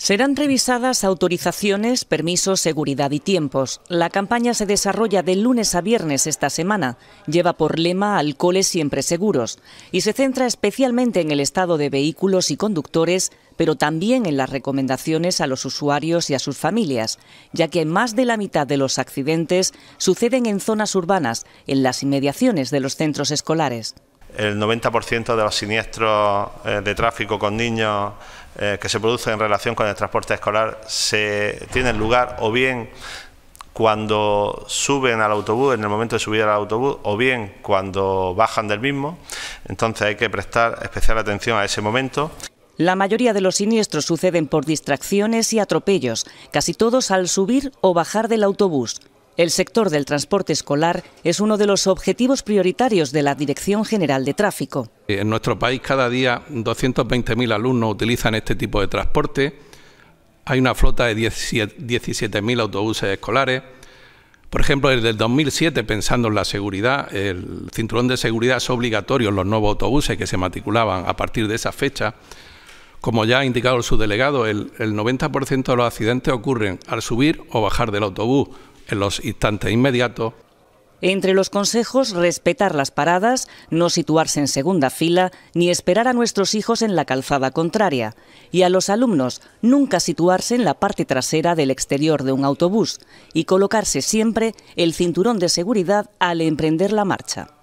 Serán revisadas autorizaciones, permisos, seguridad y tiempos. La campaña se desarrolla de lunes a viernes esta semana. Lleva por lema Alcoholes siempre seguros y se centra especialmente en el estado de vehículos y conductores, pero también en las recomendaciones a los usuarios y a sus familias, ya que más de la mitad de los accidentes suceden en zonas urbanas, en las inmediaciones de los centros escolares el 90% de los siniestros eh, de tráfico con niños eh, que se producen en relación con el transporte escolar se tienen lugar o bien cuando suben al autobús, en el momento de subir al autobús, o bien cuando bajan del mismo. Entonces hay que prestar especial atención a ese momento. La mayoría de los siniestros suceden por distracciones y atropellos, casi todos al subir o bajar del autobús. El sector del transporte escolar es uno de los objetivos prioritarios de la Dirección General de Tráfico. En nuestro país cada día 220.000 alumnos utilizan este tipo de transporte. Hay una flota de 17.000 autobuses escolares. Por ejemplo, desde el 2007, pensando en la seguridad, el cinturón de seguridad es obligatorio en los nuevos autobuses que se matriculaban a partir de esa fecha. Como ya ha indicado el subdelegado, el 90% de los accidentes ocurren al subir o bajar del autobús, en los instantes inmediatos. Entre los consejos, respetar las paradas, no situarse en segunda fila, ni esperar a nuestros hijos en la calzada contraria. Y a los alumnos, nunca situarse en la parte trasera del exterior de un autobús y colocarse siempre el cinturón de seguridad al emprender la marcha.